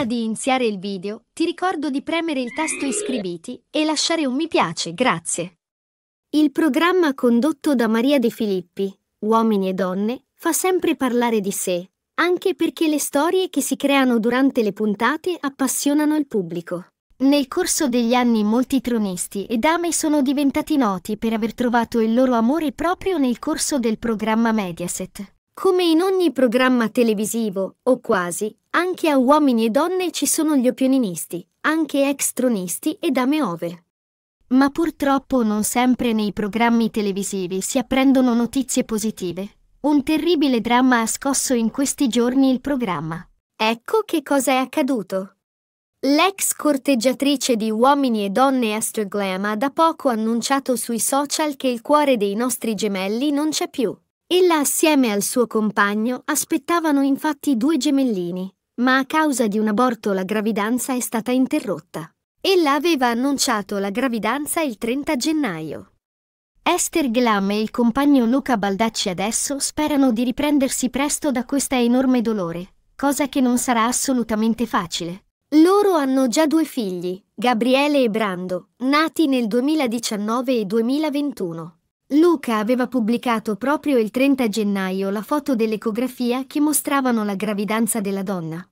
Prima di iniziare il video, ti ricordo di premere il tasto iscriviti e lasciare un mi piace, grazie. Il programma condotto da Maria De Filippi, Uomini e Donne, fa sempre parlare di sé, anche perché le storie che si creano durante le puntate appassionano il pubblico. Nel corso degli anni molti tronisti e dame sono diventati noti per aver trovato il loro amore proprio nel corso del programma Mediaset. Come in ogni programma televisivo, o quasi, anche a uomini e donne ci sono gli opinionisti, anche ex tronisti e dame ove. Ma purtroppo non sempre nei programmi televisivi si apprendono notizie positive. Un terribile dramma ha scosso in questi giorni il programma. Ecco che cosa è accaduto. L'ex corteggiatrice di Uomini e Donne Esther Glam ha da poco annunciato sui social che il cuore dei nostri gemelli non c'è più. Ella assieme al suo compagno aspettavano infatti due gemellini, ma a causa di un aborto la gravidanza è stata interrotta. Ella aveva annunciato la gravidanza il 30 gennaio. Esther Glam e il compagno Luca Baldacci adesso sperano di riprendersi presto da questa enorme dolore, cosa che non sarà assolutamente facile. Loro hanno già due figli, Gabriele e Brando, nati nel 2019 e 2021. Luca aveva pubblicato proprio il 30 gennaio la foto dell'ecografia che mostravano la gravidanza della donna.